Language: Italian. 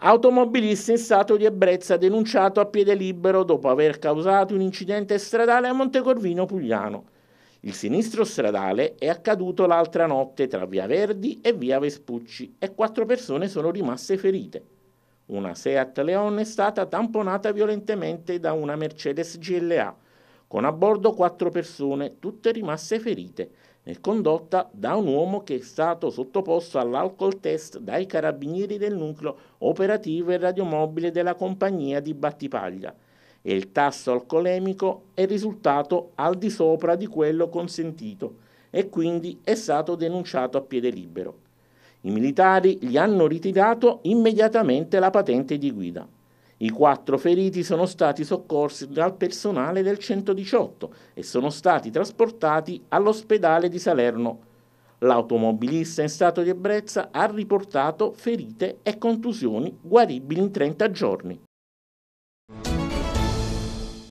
Automobilista in stato di ebbrezza denunciato a piede libero dopo aver causato un incidente stradale a Montecorvino Pugliano. Il sinistro stradale è accaduto l'altra notte tra Via Verdi e Via Vespucci e quattro persone sono rimaste ferite. Una Seat Leon è stata tamponata violentemente da una Mercedes GLA con a bordo quattro persone, tutte rimaste ferite, e condotta da un uomo che è stato sottoposto all'alcol test dai carabinieri del nucleo operativo e radiomobile della compagnia di Battipaglia e il tasso alcolemico è risultato al di sopra di quello consentito e quindi è stato denunciato a piede libero. I militari gli hanno ritirato immediatamente la patente di guida. I quattro feriti sono stati soccorsi dal personale del 118 e sono stati trasportati all'ospedale di Salerno. L'automobilista in stato di ebbrezza ha riportato ferite e contusioni guaribili in 30 giorni.